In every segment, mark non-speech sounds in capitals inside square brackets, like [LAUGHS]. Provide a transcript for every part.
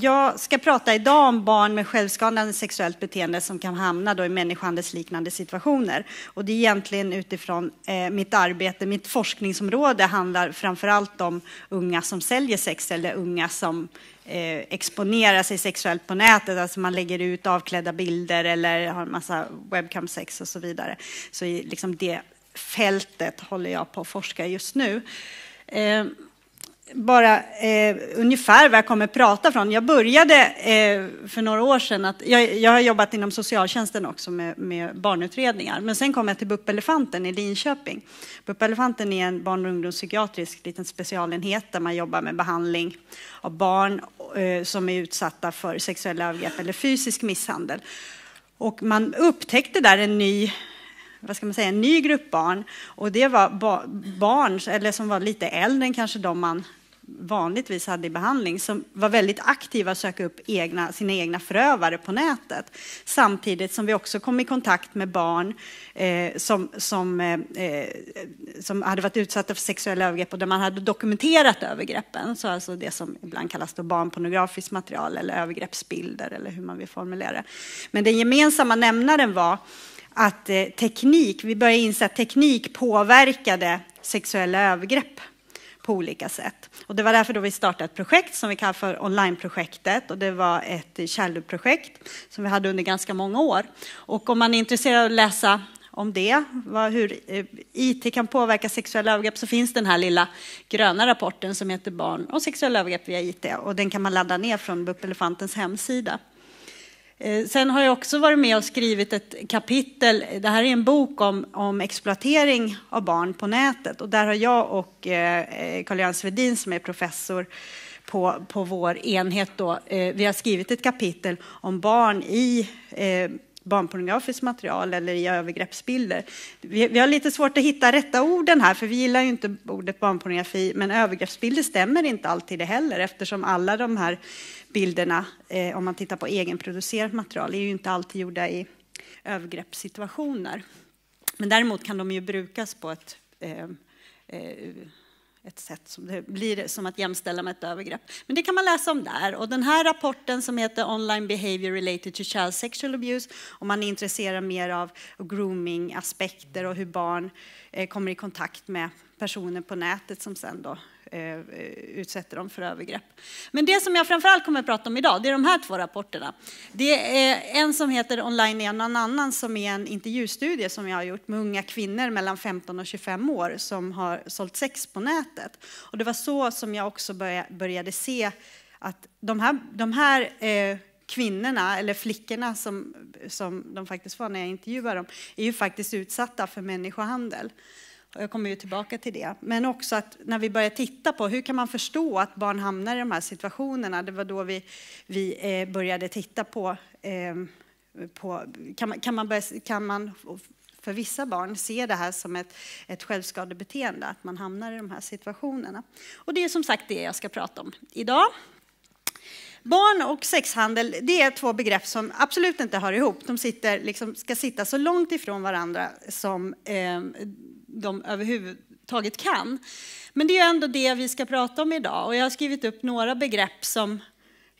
Jag ska prata idag om barn med självskadande sexuellt beteende som kan hamna då i människohandelsliknande situationer. Och det är egentligen utifrån eh, mitt arbete. Mitt forskningsområde handlar framför allt om unga som säljer sex eller unga som eh, exponerar sig sexuellt på nätet. Alltså man lägger ut avklädda bilder eller har en massa webcam-sex och så vidare. Så liksom det fältet håller jag på att forska just nu. Eh, bara eh, ungefär var jag kommer prata från. Jag började eh, för några år sedan, att, jag, jag, har jobbat inom socialtjänsten också med, med barnutredningar, men sen kom jag till BUP Elefanten i Linköping. BUP Elefanten är en barn och ungdomspsykiatrisk liten specialenhet där man jobbar med behandling av barn eh, som är utsatta för sexuella övergrepp eller fysisk misshandel. Och man upptäckte där en ny vad ska man säga, en ny grupp barn. Och det var ba barn eller som var lite äldre än kanske de man vanligtvis hade i behandling som var väldigt aktiva att söka upp egna, sina egna förövare på nätet. Samtidigt som vi också kom i kontakt med barn eh, som, som, eh, eh, som hade varit utsatta för sexuella övergrepp och där man hade dokumenterat övergreppen. Så alltså det som ibland kallas då barnpornografiskt material eller övergreppsbilder eller hur man vill formulera det. Men den gemensamma nämnaren var att eh, teknik, vi började inse att teknik påverkade sexuella övergrepp på olika sätt. Och det var därför då vi startade ett projekt som vi kallar för onlineprojektet och det var ett Kärlöprojekt som vi hade under ganska många år. Och om man är intresserad av att läsa om det, vad, hur eh, IT kan påverka sexuella övergrepp, så finns den här lilla gröna rapporten som heter Barn och sexuella övergrepp via IT. Och den kan man ladda ner från BUP Elefantens hemsida. Eh, sen har jag också varit med och skrivit ett kapitel. Det här är en bok om, om exploatering av barn på nätet. Och där har jag och eh, Carl-Johan eh, Svedin som är professor på, på vår enhet, då, eh, vi har skrivit ett kapitel om barn i barnpornografiskt material eller i övergreppsbilder. Vi, vi, har lite svårt att hitta rätta orden här, för vi gillar ju inte ordet barnpornografi, men övergreppsbilder stämmer inte alltid det heller eftersom alla de här bilderna, eh, om man tittar på egenproducerat material, är ju inte alltid gjorda i övergreppssituationer. Men däremot kan de ju brukas på ett, eh, eh, ett sätt som det blir som att jämställa med ett övergrepp. Men det kan man läsa om där. Och den här rapporten som heter Online Behavior Related to Child Sexual Abuse, om man är intresserad mer av grooming-aspekter och hur barn eh, kommer i kontakt med personer på nätet som sen då Eh, utsätter dem för övergrepp. Men det som jag framförallt kommer att prata om idag, det är de här två rapporterna. Det är en som heter Online är en annan som är en intervjustudie som jag har gjort med unga kvinnor mellan 15 och 25 år som har sålt sex på nätet. Och det var så som jag också började se att de här, de här eh, kvinnorna, eller flickorna som, som de faktiskt var när jag intervjuade dem, är ju faktiskt utsatta för människohandel. Jag kommer ju tillbaka till det. Men också att när vi börjar titta på hur kan man förstå att barn hamnar i de här situationerna. Det var då vi, vi eh, började titta på, ehm, på kan, man, kan, man börja, kan man för vissa barn se det här som ett, ett självskadebeteende, att man hamnar i de här situationerna. Och det är som sagt det jag ska prata om idag. Barn och sexhandel, det är två begrepp som absolut inte hör ihop. De sitter, liksom, ska sitta så långt ifrån varandra som eh, de överhuvudtaget kan. Men det är ändå det vi ska prata om idag och jag har skrivit upp några begrepp som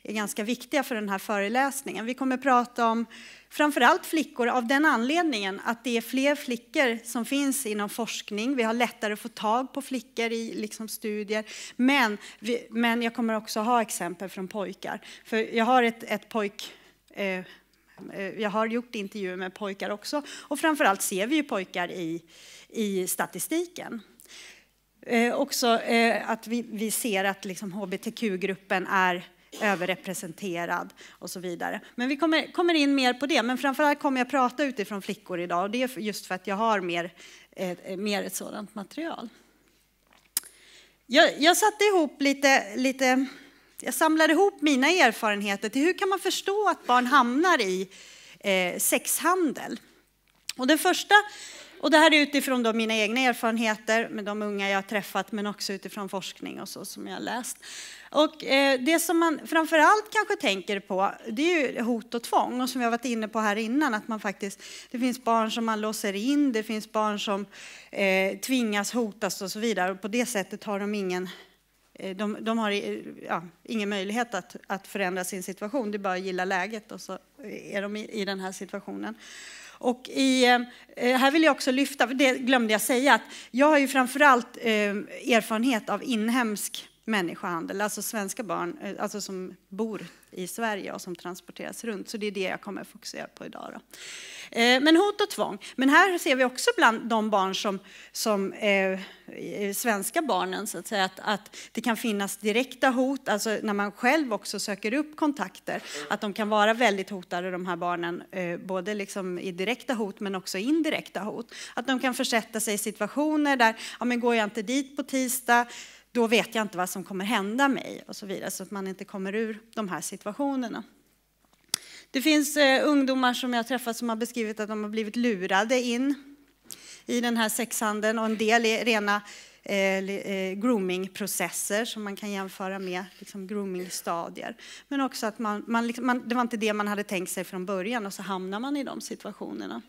är ganska viktiga för den här föreläsningen. Vi kommer prata om framförallt flickor av den anledningen att det är fler flickor som finns inom forskning. Vi har lättare att få tag på flickor i liksom, studier. Men, vi, men jag kommer också ha exempel från pojkar. För jag har ett, ett pojk... Eh, eh jag har gjort intervjuer med pojkar också och framförallt ser vi ju pojkar i i statistiken. Eh, också eh, att vi, vi, ser att liksom, hbtq-gruppen är överrepresenterad och så vidare. Men vi kommer, kommer in mer på det. Men framförallt kommer jag prata utifrån flickor idag och det är just för att jag har mer, eh, mer ett sådant material. Jag, jag satte ihop lite, lite, jag samlade ihop mina erfarenheter till hur kan man förstå att barn hamnar i eh, sexhandel? Och den första och det här är utifrån då mina egna erfarenheter med de unga jag har träffat, men också utifrån forskning och så som jag har läst. Och eh, det som man framför allt kanske tänker på, det är ju hot och tvång. Och som jag varit inne på här innan, att man faktiskt, det finns barn som man låser in, det finns barn som eh, tvingas hotas och så vidare. Och på det sättet har de ingen eh, de, de, har eh, ja, ingen möjlighet att, att, förändra sin situation. Det är bara att gilla läget och så är de i, i den här situationen. Och i, eh, eh, här vill jag också lyfta, det glömde jag säga, att jag har ju framförallt eh, erfarenhet av inhemsk människohandel, alltså svenska barn eh, alltså som bor i Sverige och som transporteras runt. Så det är det jag kommer fokusera på idag. Då. Eh, men hot och tvång. Men här ser vi också bland de barn som, som eh, svenska barnen, så att, säga, att, att, det kan finnas direkta hot, alltså när man själv också söker upp kontakter, att de kan vara väldigt hotade de här barnen, eh, både liksom i direkta hot men också indirekta hot. Att de kan försätta sig i situationer där, ja men går jag inte dit på tisdag, då vet jag inte vad som kommer hända mig och så vidare, så att man inte kommer ur de här situationerna. Det finns eh, ungdomar som jag träffat som har beskrivit att de har blivit lurade in i den här sexhandeln och en del är rena eh, eh, groomingprocesser som man kan jämföra med liksom groomingstadier. Men också att man, man, liksom, man, det var inte det man hade tänkt sig från början och så hamnar man i de situationerna.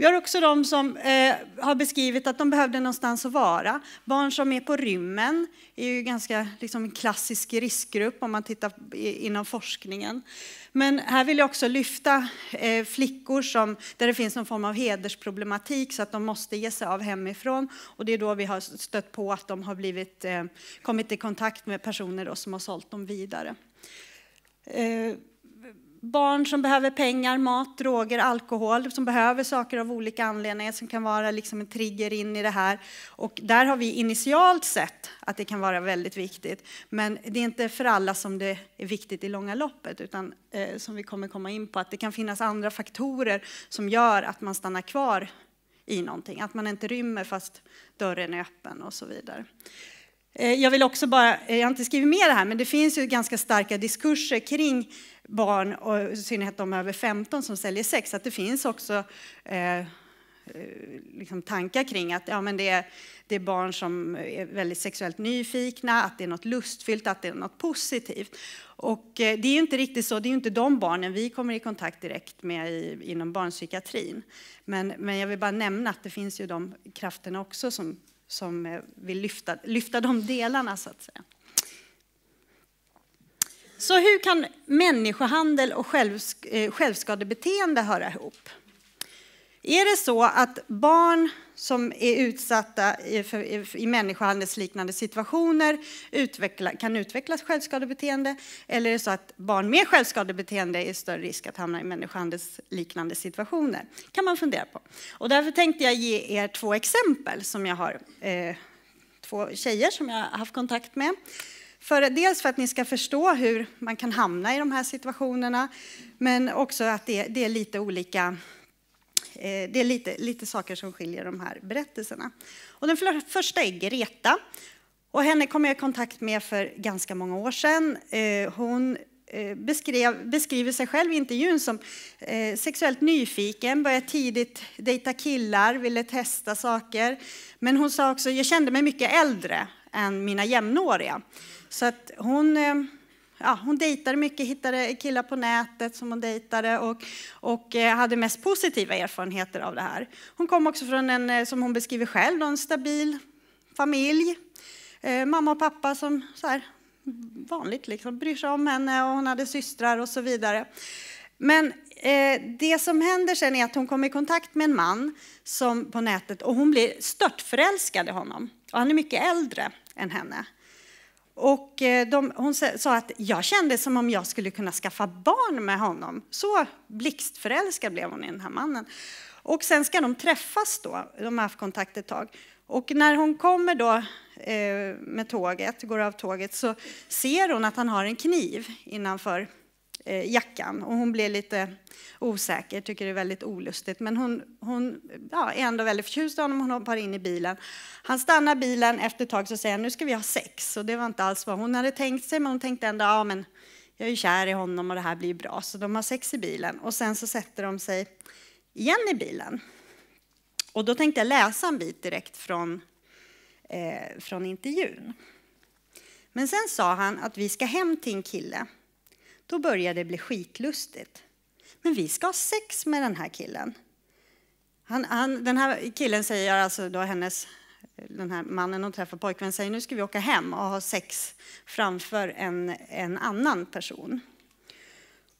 Vi har också de som eh, har beskrivit att de behövde någonstans att vara. Barn som är på rymmen är ju ganska liksom, en klassisk riskgrupp om man tittar i, inom forskningen. Men här vill jag också lyfta eh, flickor som, där det finns någon form av hedersproblematik så att de måste ge sig av hemifrån. Och det är då vi har stött på att de har blivit, eh, kommit i kontakt med personer då, som har sålt dem vidare. Eh, barn som behöver pengar, mat, droger, alkohol, som behöver saker av olika anledningar som kan vara liksom en trigger in i det här. Och där har vi initialt sett att det kan vara väldigt viktigt. Men det är inte för alla som det är viktigt i långa loppet, utan eh, som vi kommer komma in på, att det kan finnas andra faktorer som gör att man stannar kvar i någonting, att man inte rymmer fast dörren är öppen och så vidare. Eh, jag vill också bara, eh, jag har inte skrivit med det här, men det finns ju ganska starka diskurser kring barn, och i synnerhet de över 15 som säljer sex, att det finns också eh, eh, liksom tankar kring att ja, men det, är, det är barn som är väldigt sexuellt nyfikna, att det är något lustfyllt, att det är något positivt. Och eh, det är ju inte riktigt så, det är ju inte de barnen vi kommer i kontakt direkt med i, inom barnpsykiatrin. Men, men jag vill bara nämna att det finns ju de krafterna också som, som eh, vill lyfta, lyfta de delarna så att säga. Så hur kan människohandel och eh, självskadebeteende höra ihop? Är det så att barn som är utsatta i, människohandelsliknande situationer kan utveckla självskadebeteende? Eller är det så att barn med självskadebeteende är större risk att hamna i människohandelsliknande situationer? kan man fundera på. Och därför tänkte jag ge er två exempel som jag har, eh, två tjejer som jag har haft kontakt med. För, dels för att ni ska förstå hur man kan hamna i de här situationerna, men också att det, det är lite olika eh, det är lite, lite saker som skiljer de här berättelserna. Och den första är Greta. Och henne kom jag i kontakt med för ganska många år sedan. Eh, hon eh, beskrev, beskriver sig själv i intervjun som sexuellt nyfiken, började tidigt dejta killar, ville testa saker. Men hon sa också, jag kände mig mycket äldre än mina jämnåriga. Så att hon, eh, ja, hon dejtade mycket, hittade killar på nätet som hon dejtade och, och eh, hade mest positiva erfarenheter av det här. Hon kom också från en, eh, som hon beskriver själv, en stabil familj. Mamma och pappa som så här, vanligt liksom, bryr sig om henne och hon hade systrar och så vidare. Men det som händer sen är att hon kommer i kontakt med en man som, på nätet och hon blir störtförälskad i honom. Och han är mycket äldre än henne. Och eh, de, hon sa att jag kände som om jag skulle kunna skaffa barn med honom. Så blixtförälskad blev hon i den här mannen. Och sen ska de träffas då, de har haft kontakt ett tag. Och när hon kommer då eh, med tåget, går av tåget, så ser hon att han har en kniv innanför Eh, jackan. Och hon blir lite osäker, tycker det är väldigt olustigt. Men hon, hon ja, är ändå väldigt förtjust i honom, hon hoppar in i bilen. Han stannar bilen, efter ett tag så säger han nu ska vi ha sex. Och det var inte alls vad hon hade tänkt sig, men hon tänkte ändå ja, men jag är ju kär i honom och det här blir bra. Så de har sex i bilen och sen så sätter de sig igen i bilen. Och då tänkte jag läsa en bit direkt från, eh, från intervjun. Men sen sa han att vi ska hem till en kille då börjar det bli skitlustigt. Men vi ska ha sex med den här killen. Han, han, den här killen säger, alltså då hennes, den här mannen hon träffar, pojkvän, säger nu ska vi åka hem och ha sex framför en, en annan person.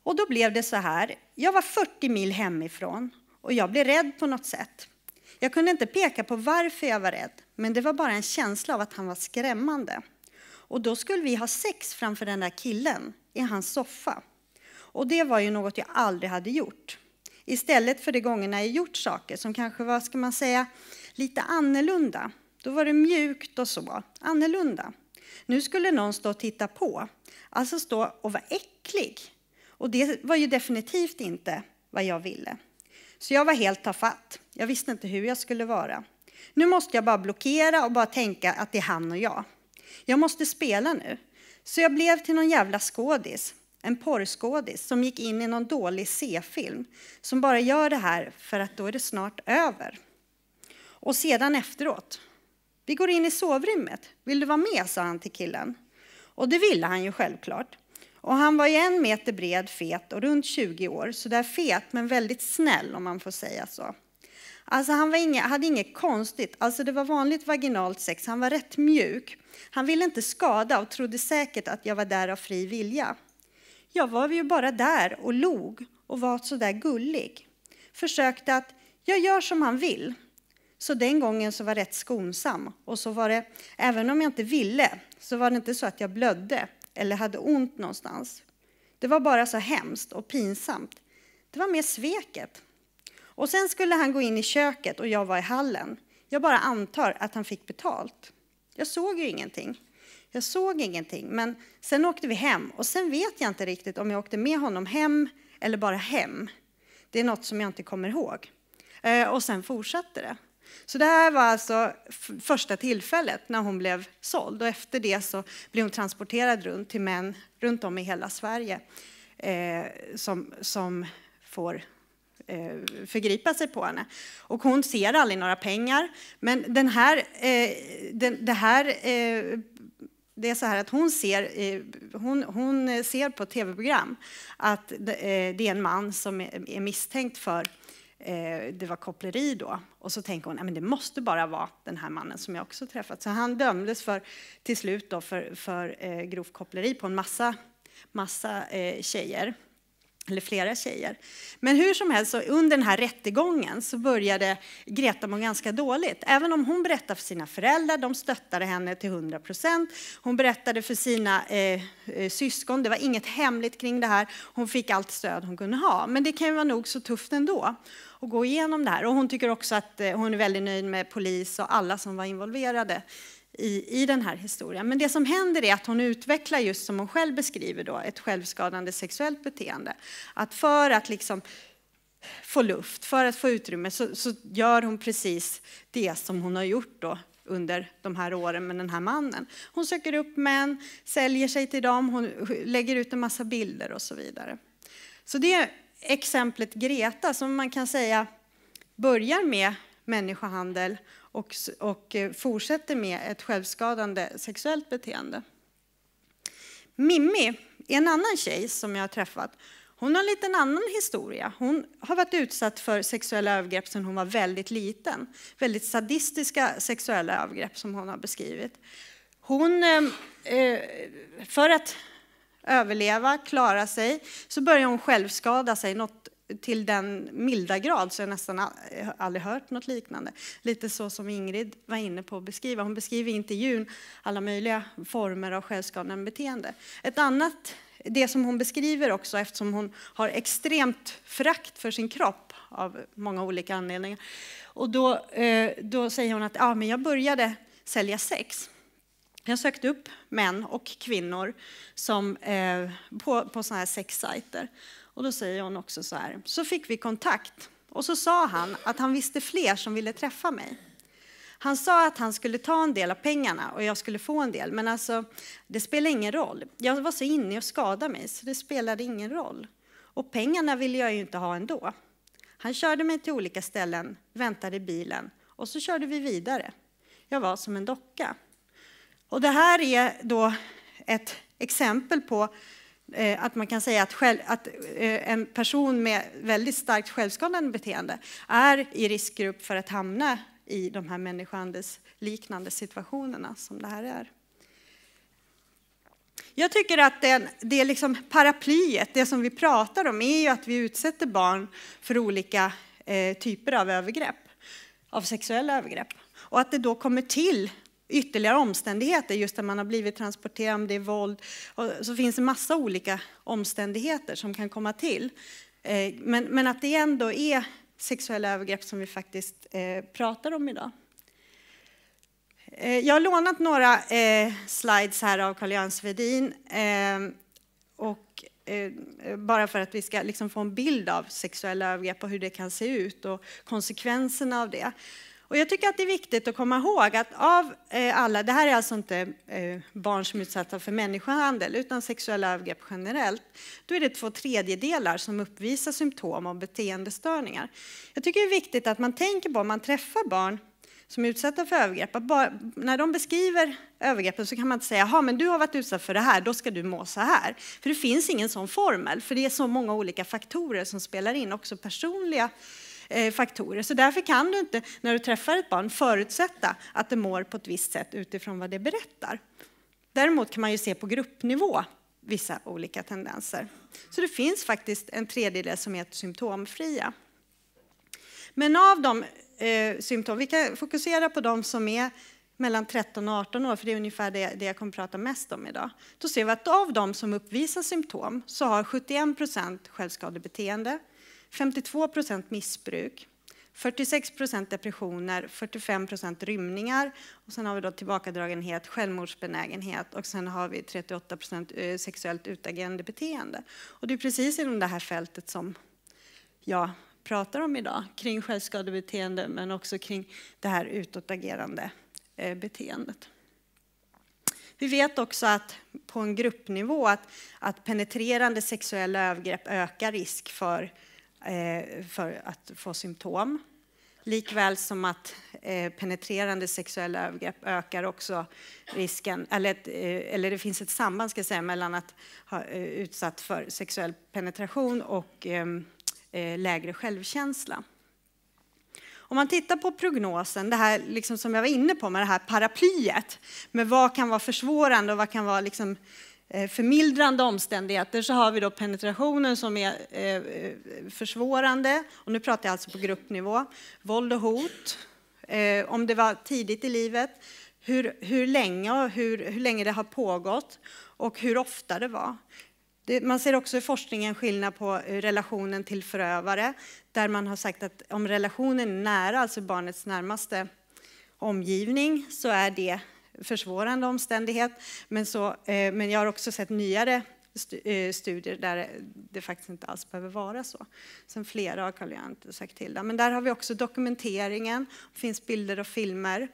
Och då blev det så här, jag var 40 mil hemifrån och jag blev rädd på något sätt. Jag kunde inte peka på varför jag var rädd, men det var bara en känsla av att han var skrämmande. Och då skulle vi ha sex framför den där killen i hans soffa. Och det var ju något jag aldrig hade gjort. Istället för de gångerna jag gjort saker som kanske var, ska man säga, lite annorlunda. Då var det mjukt och så, annorlunda. Nu skulle någon stå och titta på, alltså stå och vara äcklig. Och det var ju definitivt inte vad jag ville. Så jag var helt tafatt. Jag visste inte hur jag skulle vara. Nu måste jag bara blockera och bara tänka att det är han och jag. Jag måste spela nu. Så jag blev till någon jävla skådis, en porrskådis som gick in i någon dålig C-film som bara gör det här för att då är det snart över. Och sedan efteråt. Vi går in i sovrummet. Vill du vara med? sa han till killen. Och det ville han ju självklart. Och han var ju en meter bred, fet och runt 20 år, så där fet men väldigt snäll om man får säga så. Alltså han var inga, hade inget konstigt, alltså det var vanligt vaginalt sex, han var rätt mjuk. Han ville inte skada och trodde säkert att jag var där av fri vilja. Jag var ju bara där och log och var så där gullig. Försökte att jag gör som han vill. Så den gången så var jag rätt skonsam. Och så var det, även om jag inte ville, så var det inte så att jag blödde eller hade ont någonstans. Det var bara så hemskt och pinsamt. Det var mer sveket och sen skulle han gå in i köket och jag var i hallen. Jag bara antar att han fick betalt. Jag såg ju ingenting. Jag såg ingenting, men sen åkte vi hem och sen vet jag inte riktigt om jag åkte med honom hem eller bara hem. Det är något som jag inte kommer ihåg. Eh, och sen fortsatte det. Så det här var alltså första tillfället när hon blev såld och efter det så blev hon transporterad runt till män runt om i hela Sverige eh, som, som får eh, förgripa sig på henne. Och hon ser aldrig några pengar. Men den här, eh, den, det här eh, det är så här att hon ser, eh, hon, hon ser på tv-program att det eh, är en man som är misstänkt för eh, det var koppleri då. Och så tänker hon att det måste bara vara den här mannen som jag också träffat. Så han dömdes för, till slut då för, för grovt koppleri på en massa, massa tjejer eller flera tjejer. Men hur som helst, under den här rättegången så började Greta må ganska dåligt. Även om hon berättade för sina föräldrar, de stöttade henne till 100 procent. Hon berättade för sina eh, eh, syskon, det var inget hemligt kring det här. Hon fick allt stöd hon kunde ha. Men det kan ju vara nog så tufft ändå att gå igenom det här. Och hon tycker också att eh, hon är väldigt nöjd med polis och alla som var involverade i, i den här historien. Men det som händer är att hon utvecklar just som hon själv beskriver då, ett självskadande sexuellt beteende. Att för att liksom få luft, för att få utrymme så, så gör hon precis det som hon har gjort då under de här åren med den här mannen. Hon söker upp män, säljer sig till dem, hon lägger ut en massa bilder och så vidare. Så det är exemplet Greta som man kan säga börjar med människohandel och, och eh, fortsätter med ett självskadande sexuellt beteende. Mimmi är en annan tjej som jag har träffat. Hon har en liten annan historia. Hon har varit utsatt för sexuella övergrepp sedan hon var väldigt liten. Väldigt sadistiska sexuella övergrepp som hon har beskrivit. Hon, ehm, eh, för att överleva, klara sig, så börjar hon självskada sig något till den milda grad så jag nästan eh, aldrig hört något liknande. Lite så som Ingrid var inne på att beskriva. Hon beskriver i intervjun alla möjliga former av självskadande beteende. Ett annat, det som hon beskriver också eftersom hon har extremt förakt för sin kropp av många olika anledningar. Och då, eh, då säger hon att ja, men jag började sälja sex. Jag sökte upp män och kvinnor som, eh, på, på sådana här sexsajter. Och då säger hon också så här, så fick vi kontakt och så sa han att han visste fler som ville träffa mig. Han sa att han skulle ta en del av pengarna och jag skulle få en del, men alltså det spelade ingen roll. Jag var så inne och skadade mig så det spelade ingen roll. Och pengarna ville jag ju inte ha ändå. Han körde mig till olika ställen, väntade i bilen och så körde vi vidare. Jag var som en docka. Och det här är då ett exempel på Eh, att man kan säga att, själv, att, eh, en person med väldigt starkt självskadande beteende är i riskgrupp för att hamna i de här människohandelsliknande situationerna som det här är. Jag tycker att det, det är liksom paraplyet, det som vi pratar om, är ju att vi utsätter barn för olika eh, typer av övergrepp, av sexuella övergrepp. Och att det då kommer till ytterligare omständigheter, just när man har blivit transporterad, om det är våld. Och så finns det massa olika omständigheter som kan komma till. Eh, men, men att det ändå är sexuella övergrepp som vi faktiskt eh, pratar om idag. Eh, jag har lånat några slides här av Carl-Johan Svedin. Och bara för att vi ska liksom få en bild av sexuella övergrepp och hur det kan se ut och konsekvenserna av det. Och jag tycker att det är viktigt att komma ihåg att av eh, alla, det här är alltså inte eh, barn som är utsatta för människohandel utan sexuella övergrepp generellt, då är det två tredjedelar som uppvisar symptom och beteendestörningar. Jag tycker det är viktigt att man tänker på om man träffar barn som är utsatta för övergrepp, bara, när de beskriver övergreppen så kan man inte säga ja men du har varit utsatt för det här, då ska du må så här. För det finns ingen sån formel, för det är så många olika faktorer som spelar in, också personliga Eh, faktorer. Så därför kan du inte, när du träffar ett barn, förutsätta att det mår på ett visst sätt utifrån vad det berättar. Däremot kan man ju se på gruppnivå vissa olika tendenser. Så det finns faktiskt en tredjedel som är symptomfria. Men av de eh, symptom, vi kan fokusera på de som är mellan 13 och 18 år, för det är ungefär det, det jag kommer prata mest om idag. Då ser vi att av de som uppvisar symptom så har 71 procent självskadebeteende, 52 procent missbruk, 46 procent depressioner, 45 procent rymningar och sen har vi då tillbakadragenhet, självmordsbenägenhet och sen har vi 38 procent eh, sexuellt utagerande beteende. Och det är precis inom det här fältet som jag pratar om idag kring självskadebeteende men också kring det här utåtagerande eh, beteendet. Vi vet också att på en gruppnivå att, att penetrerande sexuella övergrepp ökar risk för Eh, för att få symptom. Likväl som att eh, penetrerande sexuella övergrepp ökar också risken, eller, eh, eller det finns ett samband ska säga, mellan att ha utsatt för sexuell penetration och ehm, lägre självkänsla. Om man tittar på prognosen, det här liksom som jag var inne på med det här paraplyet, med vad kan vara försvårande och vad kan vara liksom Eh, förmildrande omständigheter så har vi då penetrationen som är eh, försvårande. Och nu pratar jag alltså på gruppnivå. Våld och hot, eh, om det var tidigt i livet, hur, hur länge, hur, hur länge det har pågått och hur ofta det var. Det, man ser också i forskningen skillnad på relationen till förövare där man har sagt att om relationen är nära, alltså barnets närmaste omgivning, så är det försvårande omständighet. Men, så, eh, men jag har också sett nyare eh, studier där det faktiskt inte alls behöver vara så. Sen flera har Carl inte sagt till. Men där har vi också dokumenteringen, det finns bilder och filmer.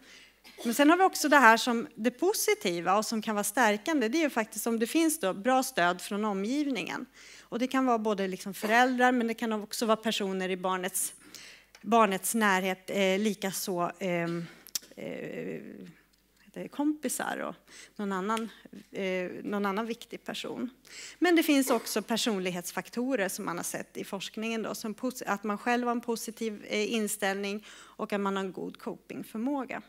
Men sen har vi också det här som det positiva och som kan vara stärkande. Det är ju faktiskt om det finns då bra stöd från omgivningen. Och det kan vara både liksom föräldrar men det kan också vara personer i barnets, barnets närhet, eh, likaså ehm, eh, eh, kompisar och någon annan, eh, någon annan viktig person. Men det finns också personlighetsfaktorer som man har sett i forskningen, då, som att man själv har en positiv eh, inställning och att man har en god copingförmåga.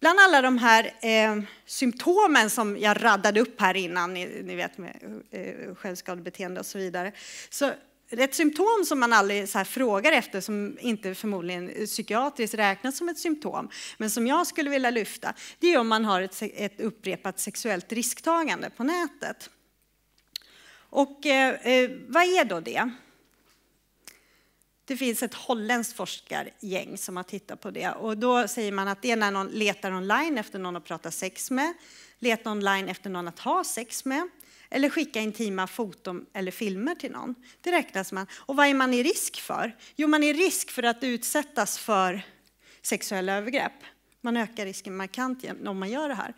Bland alla de här eh, symptomen som jag raddade upp här innan, ni, ni vet med eh, självskadebeteende och så vidare, så ett symptom som man aldrig så frågar efter, som inte förmodligen psykiatriskt räknas som ett symptom, men som jag skulle vilja lyfta, det är om man har ett, ett upprepat sexuellt risktagande på nätet. Och eh, eh, vad är då det? Det finns ett holländskt forskargäng som har tittat på det och då säger man att det är när någon letar online efter någon att prata sex med, letar online efter någon att ha sex med, eller skicka intima foton eller filmer till någon. Det räknas man. Och vad är man i risk för? Jo, man är i risk för att utsättas för sexuella övergrepp. Man ökar risken markant om man gör det här.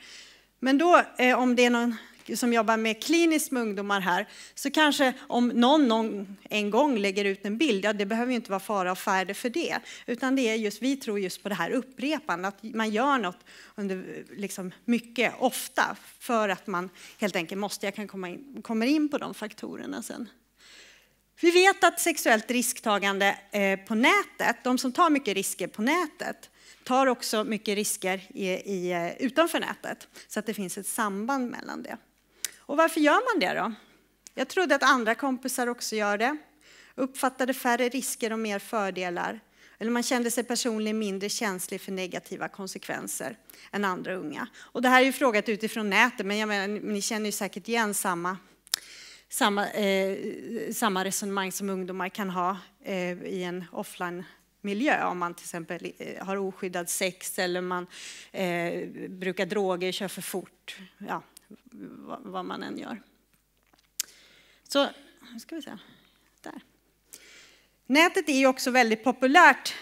Men då, eh, om det är någon som jobbar med kliniskt med ungdomar här, så kanske om någon, någon en gång lägger ut en bild, ja det behöver ju inte vara fara och färde för det, utan det är just, vi tror just på det här upprepande, att man gör något under, liksom, mycket ofta för att man helt enkelt måste, jag kan komma in, kommer in på de faktorerna sen. Vi vet att sexuellt risktagande eh, på nätet, de som tar mycket risker på nätet, tar också mycket risker i, i, eh, utanför nätet. Så att det finns ett samband mellan det. Och varför gör man det då? Jag trodde att andra kompisar också gör det. Uppfattade färre risker och mer fördelar. Eller man kände sig personligen mindre känslig för negativa konsekvenser än andra unga. Och det här är ju frågat utifrån nätet, men jag menar, ni känner ju säkert igen samma, samma, eh, samma resonemang som ungdomar kan ha eh, i en offline miljö. Om man till exempel eh, har oskyddad sex eller man eh, brukar droger, kör för fort. Ja, vad man än gör. Så, nu ska vi se. Där. Nätet är ju också väldigt populärt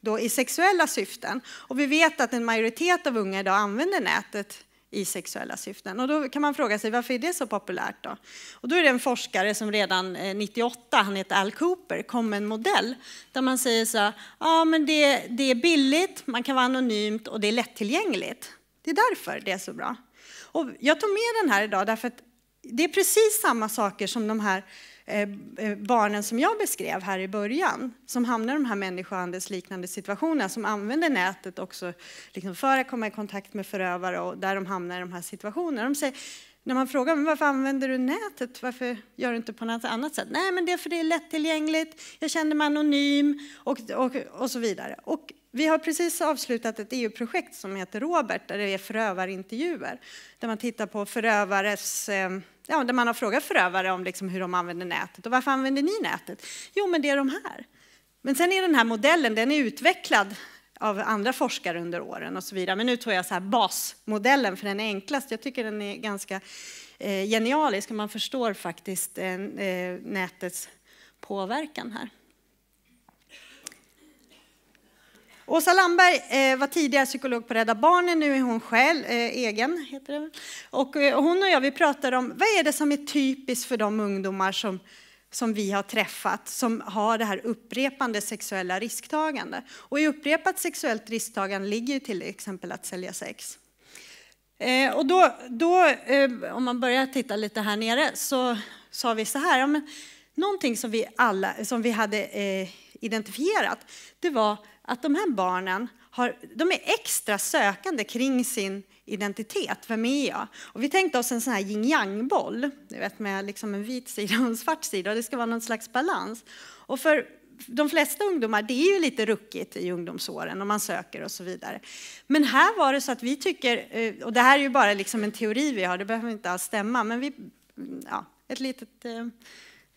då i sexuella syften. Och vi vet att en majoritet av unga idag använder nätet i sexuella syften. Och då kan man fråga sig varför är det så populärt då? Och då är det en forskare som redan 98, eh, han heter Al Cooper, kom med en modell där man säger så här, ja men det, det är billigt, man kan vara anonymt och det är lättillgängligt. Det är därför det är så bra. Och jag tog med den här idag därför att det är precis samma saker som de här eh, eh, barnen som jag beskrev här i början, som hamnar i de här människohandelsliknande situationerna, som använder nätet också liksom för att komma i kontakt med förövare och där de hamnar i de här situationerna. De säger, när man frågar varför använder du nätet, varför gör du inte på något annat sätt? Nej, men det är för det är lättillgängligt, jag känner mig anonym och, och, och så vidare. Och vi har precis avslutat ett EU-projekt som heter Robert, där det är förövarintervjuer. Där man tittar på förövares eh, ja, där man har frågat förövare om liksom hur de använder nätet. Och varför använder ni nätet? Jo, men det är de här. Men sen är den här modellen, den är utvecklad av andra forskare under åren och så vidare. Men nu tog jag så här basmodellen för den är enklast. Jag tycker den är ganska eh, genialisk och man förstår faktiskt eh, nätets påverkan här. Åsa Landberg eh, var tidigare psykolog på Rädda Barnen, nu är hon själv, eh, egen. Heter det. Och eh, hon och jag vi pratade om vad är det som är typiskt för de ungdomar som, som vi har träffat som har det här upprepande sexuella risktagande. Och i upprepat sexuellt risktagande ligger ju till exempel att sälja sex. Och då, då, om man börjar titta lite här nere så sa vi så här, ja, men, någonting som vi, alla, som vi hade identifierat det var att de här barnen har, de är extra sökande kring sin identitet. Vem är jag? Och vi tänkte oss en sån här yin yang-boll, med liksom en vit sida och en svart sida. Och det ska vara någon slags balans. Och för de flesta ungdomar, det är ju lite ruckigt i ungdomsåren och man söker och så vidare. Men här var det så att vi tycker, eh, och det här är ju bara liksom en teori vi har, det behöver inte alls stämma, men vi, mm, ja, ett litet eh,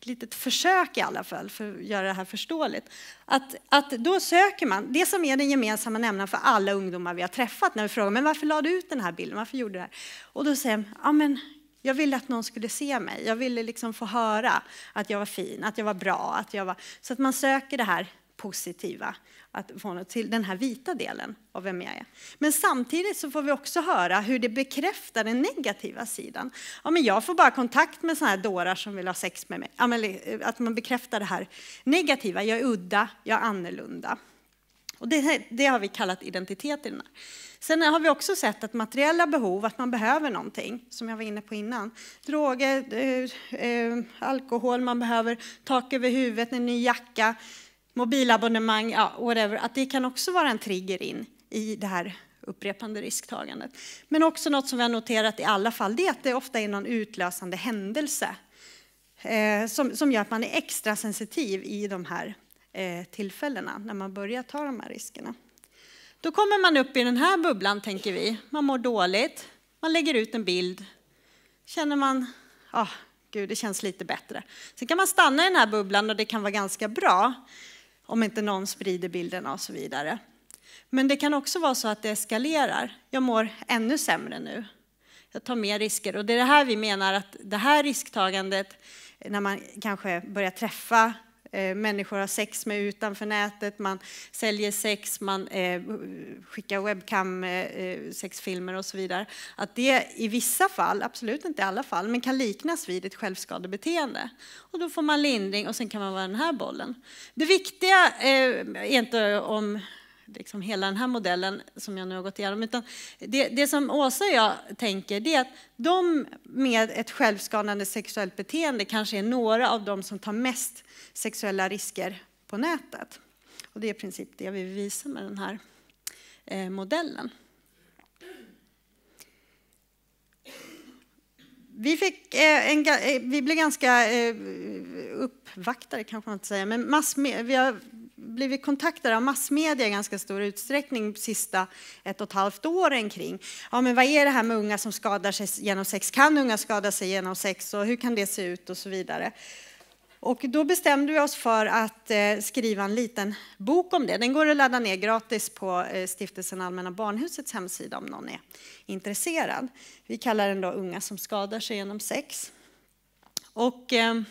litet försök i alla fall för att göra det här förståeligt. Att, att då söker man, det som är den gemensamma nämnaren för alla ungdomar vi har träffat när vi frågar men varför lade du ut den här bilden, varför gjorde du det här? Och då säger de, ja men jag ville att någon skulle se mig, jag ville liksom få höra att jag var fin, att jag var bra, att jag var... Så att man söker det här positiva att få något till den här vita delen av vem jag är. Men samtidigt så får vi också höra hur det bekräftar den negativa sidan. Ja, men jag får bara kontakt med sådana här dårar som vill ha sex med mig. Ja, men, eh, att man bekräftar det här negativa. Jag är udda, jag är annorlunda. Och det, det har vi kallat identitet i den här. Sen har vi också sett att materiella behov, att man behöver någonting, som jag var inne på innan. Droger, eh, eh, alkohol, man behöver tak över huvudet, en ny jacka, mobilabonnemang, ja, whatever, att det kan också vara en trigger in i det här upprepande risktagandet. Men också något som vi har noterat i alla fall, det är att det ofta är någon utlösande händelse eh, som, som gör att man är extra sensitiv i de här eh, tillfällena när man börjar ta de här riskerna. Då kommer man upp i den här bubblan, tänker vi. Man mår dåligt, man lägger ut en bild, känner man, ja, ah, gud, det känns lite bättre. Sen kan man stanna i den här bubblan och det kan vara ganska bra om inte någon sprider bilderna och så vidare. Men det kan också vara så att det eskalerar. Jag mår ännu sämre nu. Jag tar mer risker och det är det här vi menar att det här risktagandet när man kanske börjar träffa Eh, människor har sex med utanför nätet, man säljer sex, man eh, skickar webcam-sexfilmer eh, eh, och så vidare. Att det i vissa fall, absolut inte i alla fall, men kan liknas vid ett självskadebeteende. Och då får man lindring och sen kan man vara den här bollen. Det viktiga är inte om liksom hela den här modellen som jag nu har gått igenom. Utan det, det som Åsa och jag tänker det är att de med ett självskadande sexuellt beteende kanske är några av de som tar mest sexuella risker på nätet. Och det är i princip det vi vill visa med den här eh, modellen. Vi, fick eh, en, eh, vi blev ganska eh, uppvaktade, kanske man inte säger, men massmedia. vi har blivit kontaktade av massmedia i ganska stor utsträckning de sista ett och ett halvt åren kring. Ja, men vad är det här med unga som skadar sig genom sex? Kan unga skada sig genom sex och hur kan det se ut och så vidare? Och då bestämde vi oss för att eh, skriva en liten bok om det. Den går att ladda ner gratis på eh, Stiftelsen Allmänna Barnhusets hemsida om någon är intresserad. Vi kallar den då Unga som skadar sig genom sex. Och eh,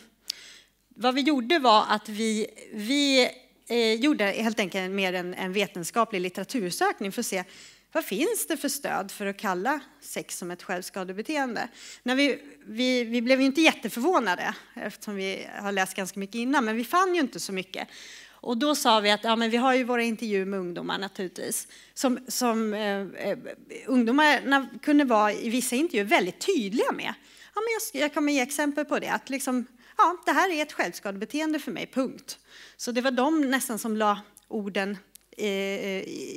vad vi gjorde var att vi, vi eh, gjorde helt enkelt mer en, en vetenskaplig litteratursökning för att se vad finns det för stöd för att kalla sex som ett självskadebeteende? När vi, vi, vi blev ju inte jätteförvånade eftersom vi har läst ganska mycket innan, men vi fann ju inte så mycket. Och då sa vi att ja, men vi har ju våra intervjuer med ungdomar naturligtvis. Som, som eh, eh ungdomarna kunde vara i vissa intervjuer väldigt tydliga med. Ja, men jag, jag kommer ge exempel på det. Att liksom, ja, det här är ett självskadebeteende för mig, punkt. Så det var de nästan som la orden eh,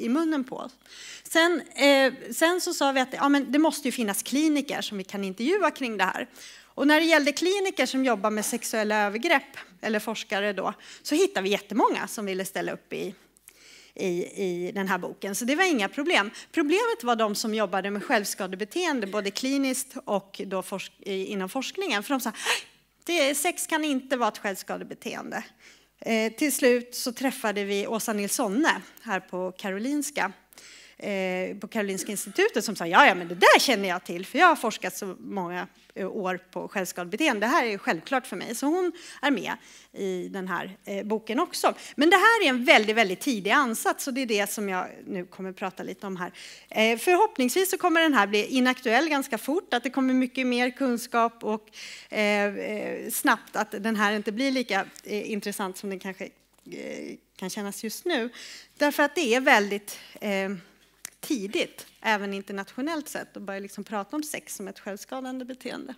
i munnen på oss. Sen, eh, sen så sa vi att ja, men det måste ju finnas kliniker som vi kan intervjua kring det här. Och när det gällde kliniker som jobbar med sexuella övergrepp, eller forskare då, så hittade vi jättemånga som ville ställa upp i, i, i den här boken. Så det var inga problem. Problemet var de som jobbade med självskadebeteende, både kliniskt och då forsk inom forskningen. För de sa, det, sex kan inte vara ett självskadebeteende. Eh, till slut så träffade vi Åsa Nilssonne här på Karolinska. Eh, på Karolinska institutet som sa ja, ja, men det där känner jag till för jag har forskat så många eh, år på självskadebeteende. Det här är självklart för mig. Så hon är med i den här eh, boken också. Men det här är en väldigt, väldigt tidig ansats och det är det som jag nu kommer prata lite om här. förhoppningsvis så kommer den här bli inaktuell ganska fort, att det kommer mycket mer kunskap och snabbt att den här inte blir lika intressant som den kanske kan kännas just nu. Därför att det är väldigt tidigt, även internationellt sett, och började liksom prata om sex som ett självskadande beteende.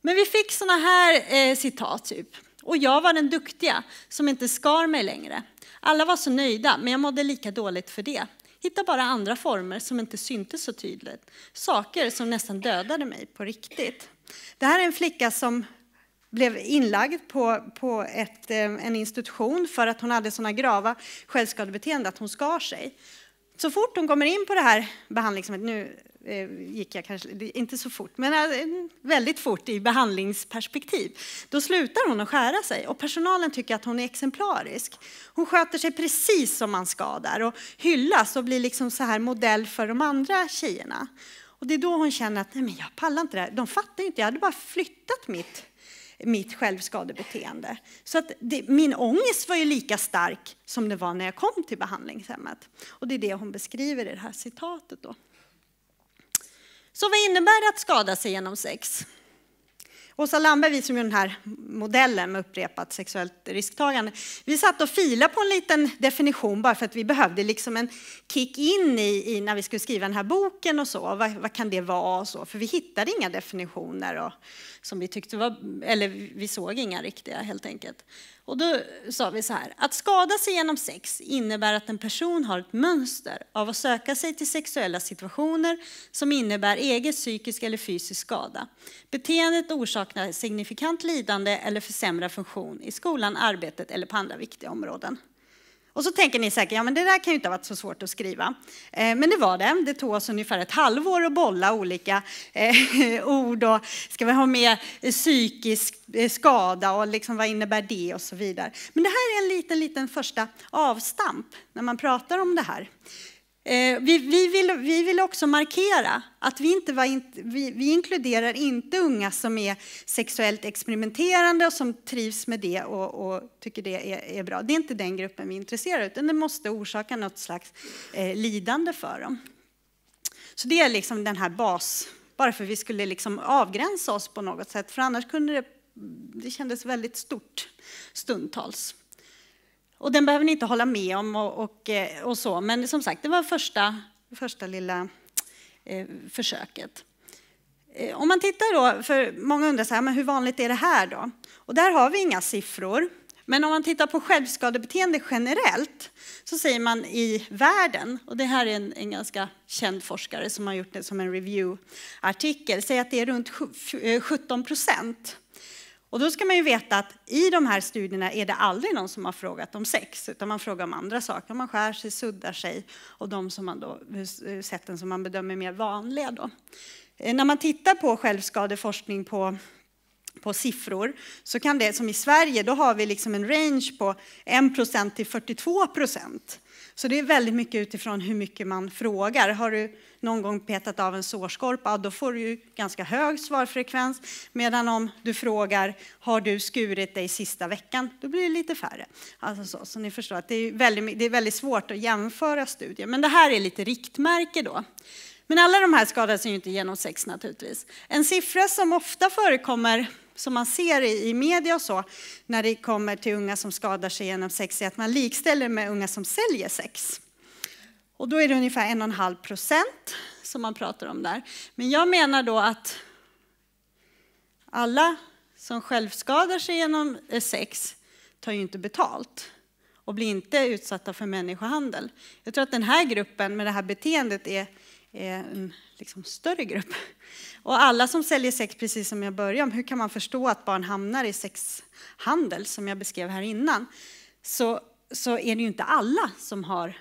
Men vi fick sådana här eh, citat, typ. Och jag var den duktiga som inte skar mig längre. Alla var så nöjda, men jag mådde lika dåligt för det. Hitta bara andra former som inte syntes så tydligt. Saker som nästan dödade mig på riktigt. Det här är en flicka som blev inlagd på, på ett, eh, en institution för att hon hade sådana grava självskadebeteende att hon skar sig så fort hon kommer in på det här behandlingshemmet, nu eh, gick jag kanske, inte så fort, men eh, väldigt fort i behandlingsperspektiv. Då slutar hon att skära sig och personalen tycker att hon är exemplarisk. Hon sköter sig precis som man ska där och hyllas och blir liksom så här modell för de andra tjejerna. Och det är då hon känner att nej men jag pallar inte det här. De fattar inte, jag hade bara flyttat mitt mitt självskadebeteende. Så att det, min ångest var ju lika stark som den var när jag kom till behandlingshemmet. Och det är det hon beskriver i det här citatet. Då. Så vad innebär det att skada sig genom sex? Åsa Landberg, vi som gör den här modellen med upprepat sexuellt risktagande, vi satt och filade på en liten definition bara för att vi behövde liksom en kick in i, i när vi skulle skriva den här boken och så. Vad, vad kan det vara och så? För vi hittade inga definitioner och, som vi tyckte var, eller vi såg inga riktiga helt enkelt. Och då sa vi så här, att skada sig genom sex innebär att en person har ett mönster av att söka sig till sexuella situationer som innebär egen psykisk eller fysisk skada. Beteendet orsakar signifikant lidande eller försämrar funktion i skolan, arbetet eller på andra viktiga områden. Och så tänker ni säkert, ja men det där kan ju inte ha varit så svårt att skriva. Eh, men det var det. Det tog oss ungefär ett halvår att bolla olika eh, [LAUGHS] ord och ska vi ha med psykisk eh, skada och liksom vad innebär det och så vidare. Men det här är en liten, liten första avstamp när man pratar om det här. Eh, vi, vi, vill, vi vill också markera att vi, inte var, vi, vi, inkluderar inte unga som är sexuellt experimenterande och som trivs med det och, och tycker det är, är, bra. Det är inte den gruppen vi är intresserade av, utan det måste orsaka något slags eh, lidande för dem. Så det är liksom den här bas, bara för att vi skulle liksom avgränsa oss på något sätt, för annars kunde det, det kändes väldigt stort stundtals. Och den behöver ni inte hålla med om och, och, eh, och så, men som sagt, det var första, första lilla eh, försöket. Eh, om man tittar då, för många undrar så här, men hur vanligt är det här då? Och där har vi inga siffror. Men om man tittar på självskadebeteende generellt så säger man i världen, och det här är en, en ganska känd forskare som har gjort det som en reviewartikel, säger att det är runt 17 eh, procent och då ska man ju veta att i de här studierna är det aldrig någon som har frågat om sex, utan man frågar om andra saker. Man skär sig, suddar sig och de som man då, eh, sätten som man bedömer mer vanliga. Då. Eh, när man tittar på självskadeforskning på på siffror, så kan det som i Sverige, då har vi liksom en range på 1 till 42 så det är väldigt mycket utifrån hur mycket man frågar. Har du någon gång petat av en sårskorpa, då får du ganska hög svarfrekvens. Medan om du frågar, har du skurit dig sista veckan? Då blir det lite färre. Alltså så, så ni förstår att det är, väldigt, det är väldigt svårt att jämföra studier. Men det här är lite riktmärke då. Men alla de här skadas ju inte genom sex naturligtvis. En siffra som ofta förekommer som man ser i, media och så, när det kommer till unga som skadar sig genom sex, är att man likställer med unga som säljer sex. Och då är det ungefär 1,5 procent som man pratar om där. Men jag menar då att alla som självskadar sig genom eh, sex tar ju inte betalt och blir inte utsatta för människohandel. Jag tror att den här gruppen med det här beteendet är är en liksom större grupp. Och alla som säljer sex, precis som jag började om, hur kan man förstå att barn hamnar i sexhandel, som jag beskrev här innan, så, så är det ju inte alla som har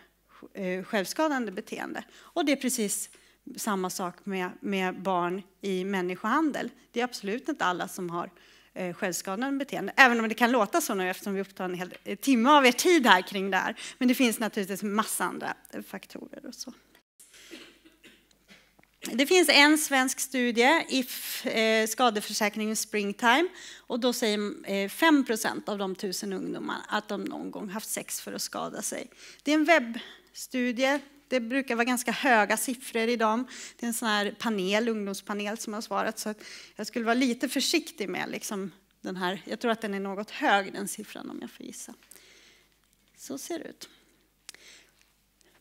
eh, självskadande beteende. Och det är precis samma sak med, med barn i människohandel. Det är absolut inte alla som har eh, självskadande beteende. Även om det kan låta så nu eftersom vi upptar en hel eh, timme av er tid här kring det här. Men det finns naturligtvis massa andra eh, faktorer och så. Det finns en svensk studie, IF eh, skadeförsäkringen Springtime, och då säger 5 eh, av de tusen ungdomarna att de någon gång haft sex för att skada sig. Det är en webbstudie, det brukar vara ganska höga siffror i dem. Det är en sån här panel, ungdomspanel som har svarat, så jag skulle vara lite försiktig med liksom den här. Jag tror att den är något hög, den siffran, om jag får gissa. Så ser det ut.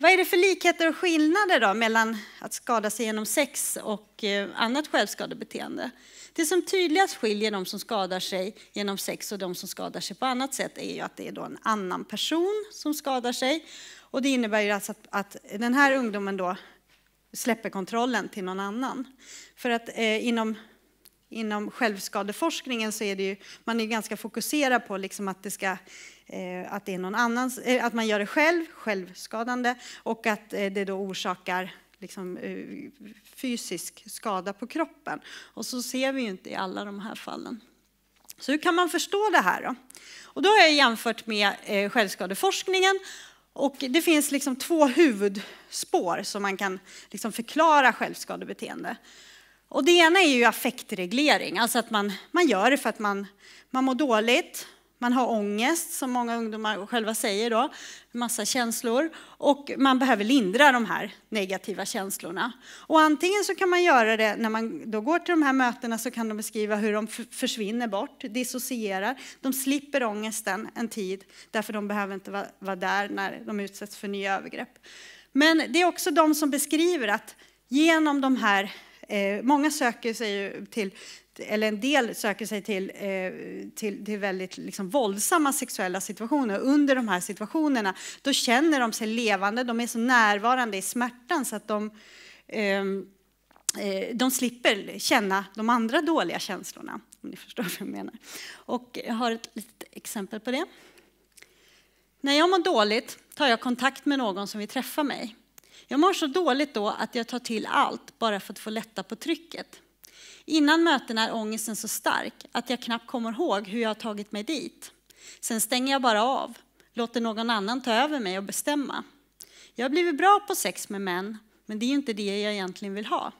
Vad är det för likheter och skillnader då mellan att skada sig genom sex och eh, annat självskadebeteende? Det som tydligast skiljer de som skadar sig genom sex och de som skadar sig på annat sätt är ju att det är då en annan person som skadar sig. Och det innebär ju alltså att, att den här ungdomen då släpper kontrollen till någon annan. För att eh, inom, inom självskadeforskningen så är det ju, man är ganska fokuserad på liksom att det ska Eh, att, det är någon annans, eh, att man gör det själv, självskadande, och att eh, det då orsakar liksom, fysisk skada på kroppen. Och så ser vi ju inte i alla de här fallen. Så hur kan man förstå det här då? Och då har jag jämfört med självskadeforskningen och det finns liksom två huvudspår som man kan liksom förklara självskadebeteende. Och det ena är ju affektreglering, alltså att man, man gör det för att man, man mår dåligt, man har ångest, som många ungdomar själva säger, en massa känslor. Och man behöver lindra de här negativa känslorna. Och antingen så kan man göra det när man då går till de här mötena så kan de beskriva hur de försvinner bort, dissocierar. De slipper ångesten en tid därför de behöver inte vara där när de utsätts för nya övergrepp. Men det är också de som beskriver att genom de här eh, Många söker sig till eller en del söker sig till, eh, till, till väldigt liksom våldsamma sexuella situationer. Under de här situationerna då känner de sig levande, de är så närvarande i smärtan så att de, ehm, eh, de slipper känna de andra dåliga känslorna. Om ni förstår vad jag menar. Och jag har ett litet exempel på det. När jag mår dåligt tar jag kontakt med någon som vill träffa mig. Jag mår så dåligt då att jag tar till allt bara för att få lätta på trycket. Innan mötena är ångesten så stark att jag knappt kommer ihåg hur jag har tagit mig dit. Sen stänger jag bara av, låter någon annan ta över mig och bestämma. Jag har blivit bra på sex med män, men det är ju inte det jag egentligen vill ha.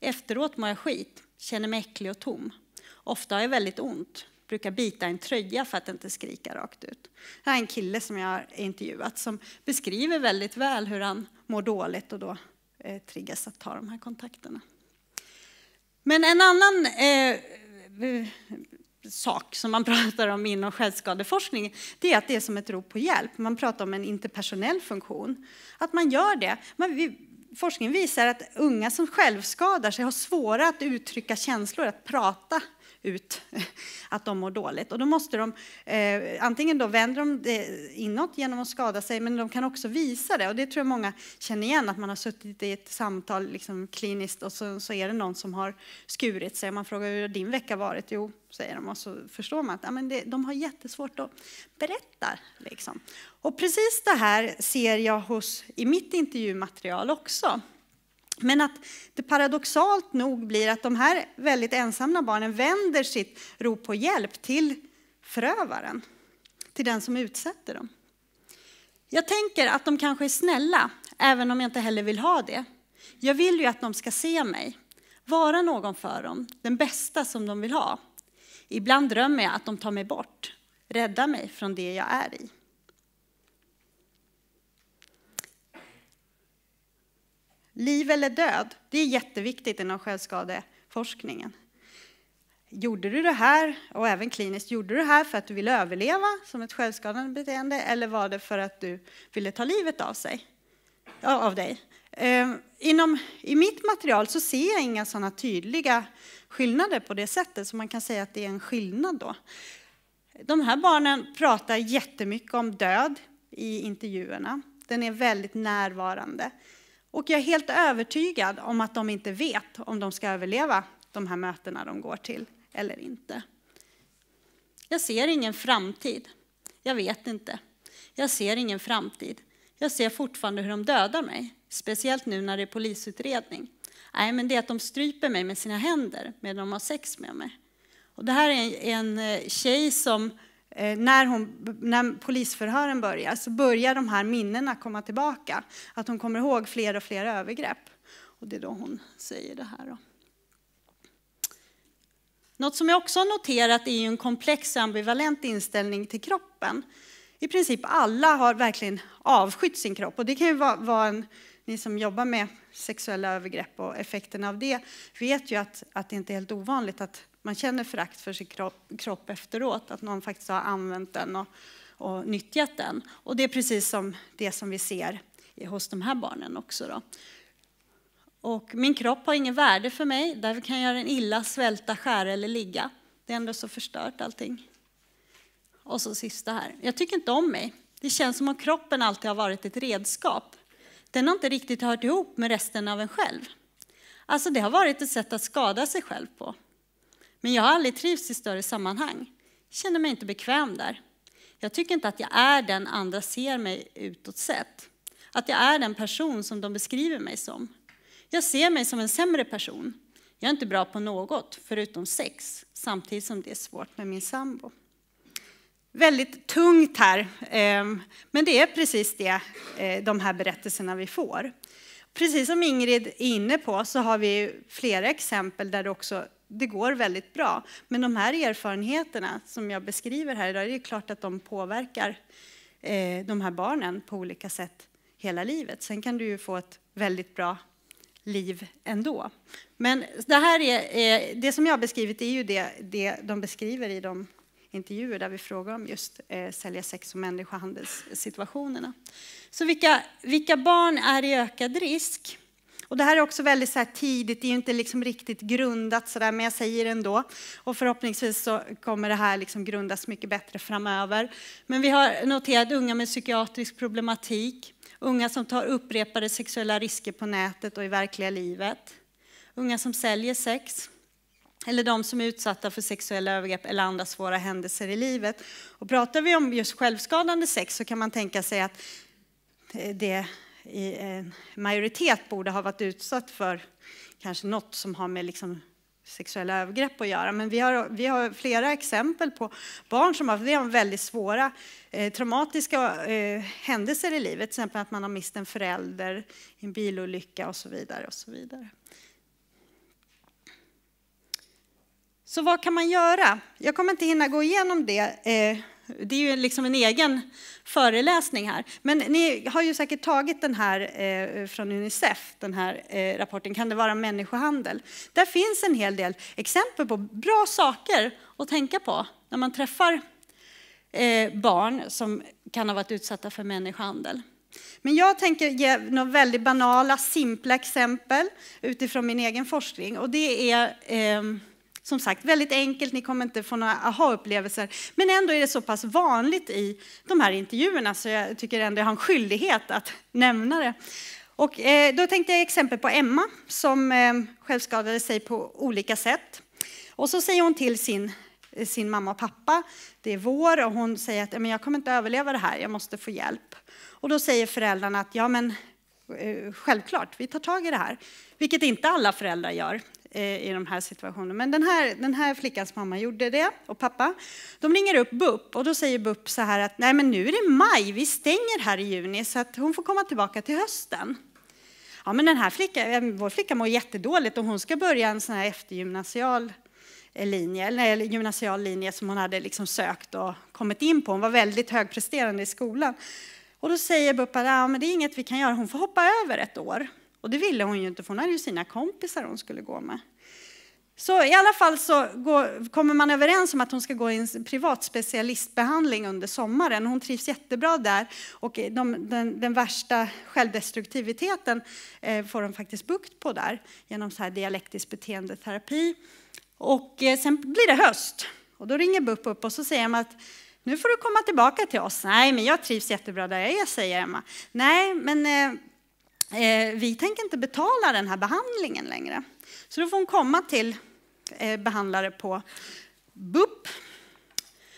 Efteråt mår jag skit, känner mig äcklig och tom. Ofta har jag väldigt ont, brukar bita en tröja för att inte skrika rakt ut. Det här är en kille som jag har intervjuat som beskriver väldigt väl hur han mår dåligt och då eh, triggas att ta de här kontakterna. Men en annan eh, eh sak som man [LAUGHS] pratar om inom självskadeforskning, det är att det är som ett rop på hjälp. Man pratar om en interpersonell funktion. Att man gör det. Man, vi, forskning visar att unga som självskadar sig har svårare att uttrycka känslor, att prata ut [LAUGHS] att de mår dåligt. Och då måste de, eh, antingen då vänder de det eh, inåt genom att skada sig, men de kan också visa det. Och det tror jag många känner igen, att man har suttit i ett samtal liksom, kliniskt och så, så är det någon som har skurit sig. Man frågar hur din vecka varit? Jo, säger de. Och så förstår man att ja, men det, de har jättesvårt att berätta. Liksom. Och precis det här ser jag hos, i mitt intervjumaterial också. Men att det paradoxalt nog blir att de här väldigt ensamma barnen vänder sitt rop på hjälp till förövaren, till den som utsätter dem. Jag tänker att de kanske är snälla, även om jag inte heller vill ha det. Jag vill ju att de ska se mig, vara någon för dem, den bästa som de vill ha. Ibland drömmer jag att de tar mig bort, räddar mig från det jag är i. Liv eller död, det är jätteviktigt inom självskadeforskningen. Gjorde du det här, och även kliniskt, gjorde du det här för att du ville överleva som ett självskadande beteende eller var det för att du ville ta livet av, sig, av dig? Ehm, inom, I mitt material så ser jag inga sådana tydliga skillnader på det sättet, så man kan säga att det är en skillnad då. De här barnen pratar jättemycket om död i intervjuerna. Den är väldigt närvarande. Och jag är helt övertygad om att de inte vet om de ska överleva de här mötena de går till eller inte. Jag ser ingen framtid. Jag vet inte. Jag ser ingen framtid. Jag ser fortfarande hur de dödar mig, speciellt nu när det är polisutredning. Nej, men det är att de stryper mig med sina händer medan de har sex med mig. Och det här är en eh, tjej som Eh, när, hon, när polisförhören börjar så börjar de här minnena komma tillbaka. Att hon kommer ihåg fler och fler övergrepp. Och det är då hon säger det här. Då. Något som jag också har noterat är en komplex och ambivalent inställning till kroppen. I princip alla har verkligen avskytt sin kropp. Och det kan ju vara, vara en, ni som jobbar med sexuella övergrepp och effekterna av det vet ju att, att det inte är helt ovanligt att man känner förakt för sin kropp efteråt, att någon faktiskt har använt den och, och nyttjat den. Och det är precis som det som vi ser hos de här barnen också. Då. Och min kropp har inget värde för mig, därför kan jag göra den illa, svälta, skära eller ligga. Det är ändå så förstört allting. Och så sista här, jag tycker inte om mig. Det känns som om kroppen alltid har varit ett redskap. Den har inte riktigt hört ihop med resten av en själv. Alltså det har varit ett sätt att skada sig själv på. Men jag har aldrig trivts i större sammanhang. Känner mig inte bekväm där. Jag tycker inte att jag är den andra ser mig utåt sett. Att jag är den person som de beskriver mig som. Jag ser mig som en sämre person. Jag är inte bra på något, förutom sex, samtidigt som det är svårt med min sambo. Väldigt tungt här, ehm, men det är precis det eh, de här berättelserna vi får. Precis som Ingrid är inne på så har vi flera exempel där det också det går väldigt bra. Men de här erfarenheterna som jag beskriver här idag, det är klart att de påverkar eh, de här barnen på olika sätt hela livet. Sen kan du ju få ett väldigt bra liv ändå. Men det, här är, eh, det som jag har beskrivit är ju det, det de beskriver i de intervjuer där vi frågar om just eh, sälja sex och människohandelssituationerna. Så vilka, vilka barn är i ökad risk? Och det här är också väldigt så här tidigt, det är ju inte liksom riktigt grundat sådär, men jag säger det ändå. Och förhoppningsvis så kommer det här liksom grundas mycket bättre framöver. Men vi har noterat unga med psykiatrisk problematik, unga som tar upprepade sexuella risker på nätet och i verkliga livet, unga som säljer sex, eller de som är utsatta för sexuella övergrepp eller andra svåra händelser i livet. Och pratar vi om just självskadande sex så kan man tänka sig att eh, det i en eh, majoritet borde ha varit utsatt för kanske något som har med liksom sexuella övergrepp att göra. Men vi har, vi har flera exempel på barn som har haft väldigt svåra eh, traumatiska eh, händelser i livet. Till exempel att man har mist en förälder i en bilolycka och så vidare. Och så, vidare. så vad kan man göra? Jag kommer inte hinna gå igenom det. Eh, det är ju liksom en egen föreläsning här. Men ni har ju säkert tagit den här eh, från Unicef, den här eh, rapporten Kan det vara människohandel? Där finns en hel del exempel på bra saker att tänka på när man träffar eh, barn som kan ha varit utsatta för människohandel. Men jag tänker ge några väldigt banala, simpla exempel utifrån min egen forskning. Och det är ehm, som sagt, väldigt enkelt, ni kommer inte få några aha-upplevelser. Men ändå är det så pass vanligt i de här intervjuerna så jag tycker ändå jag har en skyldighet att nämna det. Och eh, då tänkte jag exempel på Emma som eh, självskadade sig på olika sätt. Och så säger hon till sin, eh, sin mamma och pappa, det är vår, och hon säger att jag kommer inte överleva det här, jag måste få hjälp. Och då säger föräldrarna att ja men självklart, vi tar tag i det här. Vilket inte alla föräldrar gör, Eh, i de här situationerna. Men den här, den här flickans mamma gjorde det, och pappa. De ringer upp BUP och då säger BUP så här att nej men nu är det maj, vi stänger här i juni så att hon får komma tillbaka till hösten. Ja men den här flickan, eh, vår flicka mår jättedåligt och hon ska börja en sån här eftergymnasial eh, linje, eller gymnasial linje som hon hade liksom sökt och kommit in på. Hon var väldigt högpresterande i skolan. Och då säger BUP att ja, men det är inget vi kan göra, hon får hoppa över ett år. Och det ville hon ju inte, för hon hade ju sina kompisar hon skulle gå med. Så i alla fall så går, kommer man överens om att hon ska gå i en privat specialistbehandling under sommaren. Hon trivs jättebra där och de, den, den, värsta självdestruktiviteten eh, får hon faktiskt bukt på där genom så här dialektisk beteendeterapi. Och eh, sen blir det höst och då ringer BUP upp och så säger de att nu får du komma tillbaka till oss. Nej, men jag trivs jättebra där jag är, säger Emma. Nej, men eh, Eh, vi tänker inte betala den här behandlingen längre. Så då får hon komma till eh, behandlare på BUP.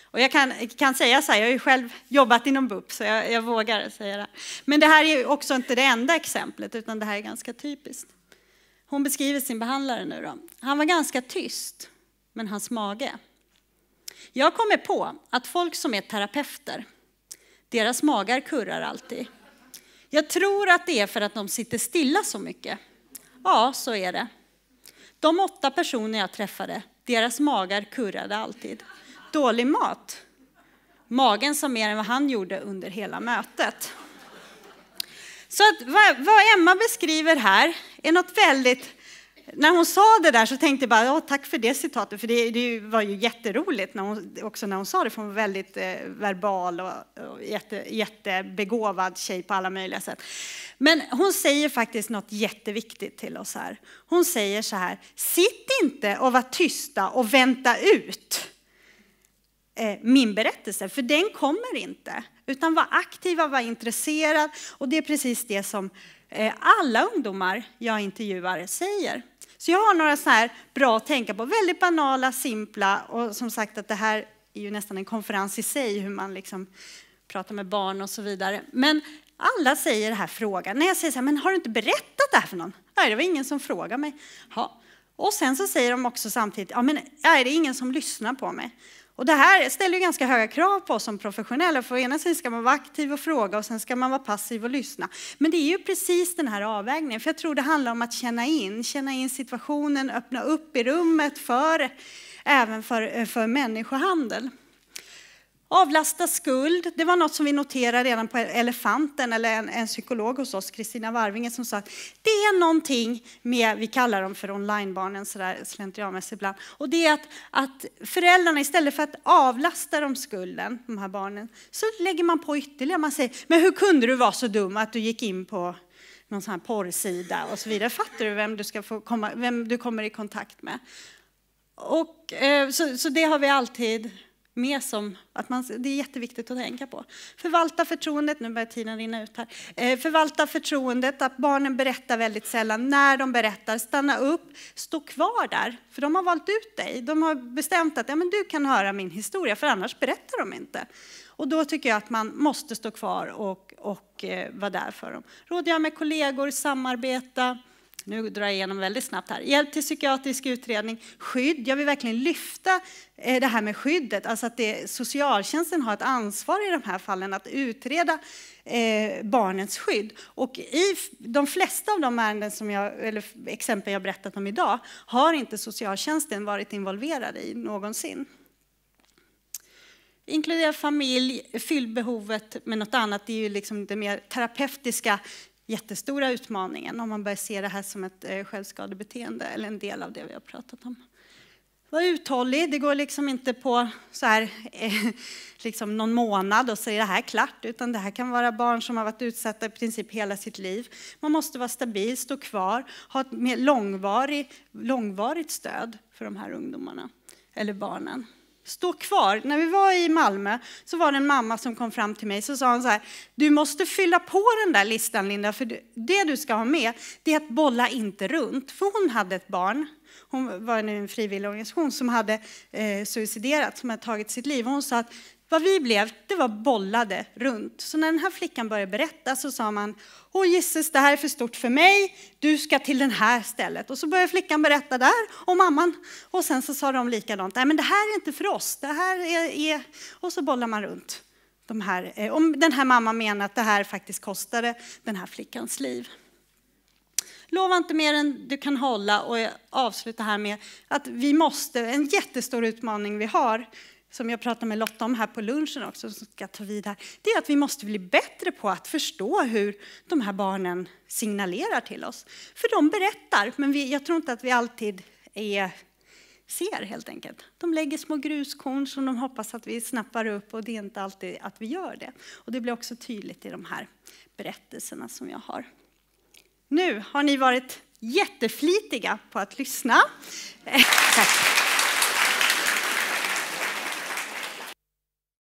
Och jag kan, kan säga så här, jag har ju själv jobbat inom BUP så jag, jag vågar säga det. Men det här är ju också inte det enda exemplet utan det här är ganska typiskt. Hon beskriver sin behandlare nu då. Han var ganska tyst, men hans mage. Jag kommer på att folk som är terapeuter, deras magar kurrar alltid. Jag tror att det är för att de sitter stilla så mycket. Ja, så är det. De åtta personer jag träffade, deras magar kurrade alltid. Dålig mat. Magen sa mer än vad han gjorde under hela mötet. Så att vad Emma beskriver här är något väldigt när hon sa det där så tänkte jag bara, tack för det citatet, för det, det, var ju jätteroligt när hon, också när hon sa det, för hon var väldigt eh, verbal och, och jätte, jättebegåvad tjej på alla möjliga sätt. Men hon säger faktiskt något jätteviktigt till oss här. Hon säger så här, sitt inte och var tysta och vänta ut eh, min berättelse, för den kommer inte. Utan var aktiva, var intresserad och det är precis det som eh, alla ungdomar jag intervjuar säger. Så jag har några så här bra att tänka på, väldigt banala, simpla och som sagt att det här är ju nästan en konferens i sig hur man liksom pratar med barn och så vidare. Men alla säger den här frågan. När jag säger så här, men har du inte berättat det här för någon? Nej, det var ingen som frågade mig. Ja. Och sen så säger de också samtidigt, ja men är det ingen som lyssnar på mig? Och det här ställer ju ganska höga krav på oss som professionella. För å ena sidan ska man vara aktiv och fråga och sen ska man vara passiv och lyssna. Men det är ju precis den här avvägningen. För jag tror det handlar om att känna in, känna in situationen, öppna upp i rummet för, även för, eh, för människohandel. Avlasta skuld, det var något som vi noterade redan på Elefanten, eller en, en psykolog hos oss, Kristina Varvinge, som sa att det är någonting med, vi kallar dem för onlinebarnen sådär slentrianmässigt ibland, och det är att, att föräldrarna istället för att avlasta dem skulden, de här barnen, så lägger man på ytterligare. Man säger, men hur kunde du vara så dum att du gick in på någon sån här porrsida och så vidare. Fattar du vem du, ska få komma, vem du kommer i kontakt med? Och, eh, så, så det har vi alltid med som att man, det är jätteviktigt att tänka på. Förvalta förtroendet, nu börjar tiden rinna ut här. Eh, förvalta förtroendet, att barnen berättar väldigt sällan. När de berättar, stanna upp, stå kvar där. För de har valt ut dig. De har bestämt att ja, men du kan höra min historia, för annars berättar de inte. Och då tycker jag att man måste stå kvar och, och eh, vara där för dem. Rådgöra med kollegor, samarbeta nu drar jag igenom väldigt snabbt här. Hjälp till psykiatrisk utredning, skydd. Jag vill verkligen lyfta eh, det här med skyddet, alltså att det, socialtjänsten har ett ansvar i de här fallen att utreda eh, barnets skydd. Och i de flesta av de ärenden som jag, eller exempel jag berättat om idag, har inte socialtjänsten varit involverad i någonsin. Inkludera familj, fyll behovet med något annat. Det är ju liksom det mer terapeutiska jättestora utmaningen om man börjar se det här som ett eh, självskadebeteende eller en del av det vi har pratat om. Var uthållig, det går liksom inte på så här, eh, [LAUGHS] liksom någon månad och säga det här klart, utan det här kan vara barn som har varit utsatta i princip hela sitt liv. Man måste vara stabil, stå kvar, ha ett mer långvarig, långvarigt stöd för de här ungdomarna eller barnen stå kvar. När vi var i Malmö så var det en mamma som kom fram till mig så sa hon så här, du måste fylla på den där listan Linda, för det du ska ha med det är att bolla inte runt. För hon hade ett barn, hon var nu en frivillig organisation som hade eh, suiciderat, som hade tagit sitt liv. Och hon sa att vad vi blev, det var bollade runt. Så när den här flickan började berätta så sa man, Åh gisses, det här är för stort för mig, du ska till den här stället. Och så började flickan berätta där, och mamman. Och sen så sa de likadant, nej men det här är inte för oss, det här är... är... Och så bollar man runt. De här, eh, om den här mamman menar att det här faktiskt kostade den här flickans liv. Lova inte mer än du kan hålla och jag avslutar här med att vi måste, en jättestor utmaning vi har, som jag pratade med Lotta om här på lunchen också, som ska ta vid här, det är att vi måste bli bättre på att förstå hur de här barnen signalerar till oss. För de berättar, men vi, jag tror inte att vi alltid är, ser helt enkelt. De lägger små gruskorn som de hoppas att vi snappar upp och det är inte alltid att vi gör det. Och det blir också tydligt i de här berättelserna som jag har. Nu har ni varit jätteflitiga på att lyssna. [LAUGHS] Tack.